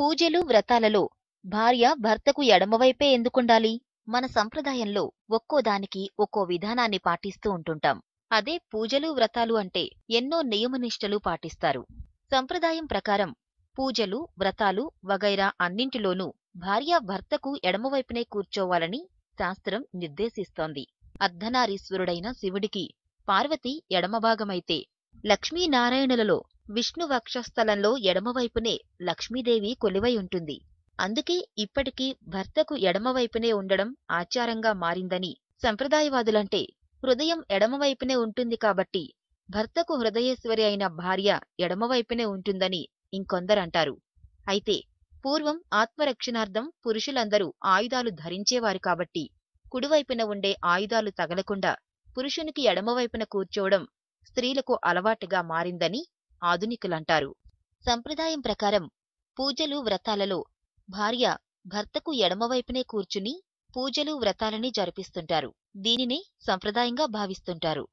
పూజలు వ్రతాలలో భార్య భర్తకు ఎడమవైపే ఎందుకుండాలి మన సంప్రదాయంలో ఒక్కో దానికి ఒక్కో విధానాన్ని పాటిస్తూ ఉంటుంటాం అదే పూజలు వ్రతాలు అంటే ఎన్నో నియమనిష్టలు పాటిస్తారు సంప్రదాయం ప్రకారం పూజలు వ్రతాలు వగైరా అన్నింటిలోనూ భార్య భర్తకు ఎడమవైపునే కూర్చోవాలని శాస్త్రం నిర్దేశిస్తోంది అర్ధనారీశ్వరుడైన శివుడికి పార్వతి ఎడమభాగమైతే లక్ష్మీనారాయణులలో విష్ణు వక్షస్థలంలో ఎడమవైపునే లక్ష్మీదేవి కొలివై ఉంటుంది అందుకే ఇప్పటికీ భర్తకు ఎడమవైపునే ఉండడం ఆచారంగా మారిందని సంప్రదాయవాదులంటే హృదయం ఎడమవైపునే ఉంటుంది కాబట్టి భర్తకు హృదయేశ్వరి అయిన భార్య ఎడమవైపునే ఉంటుందని ఇంకొందరంటారు అయితే పూర్వం ఆత్మరక్షణార్థం పురుషులందరూ ఆయుధాలు ధరించేవారు కాబట్టి కుడివైపున ఉండే ఆయుధాలు తగలకుండా పురుషునికి ఎడమవైపున కూర్చోవడం స్త్రీలకు అలవాటుగా మారిందని ఆధునికులంటారు సంప్రదాయం ప్రకారం పూజలు వ్రతాలలో భార్య భర్తకు ఎడమవైపునే కూర్చుని పూజలు వ్రతాలని జరిపిస్తుంటారు దీనినే సంప్రదాయంగా భావిస్తుంటారు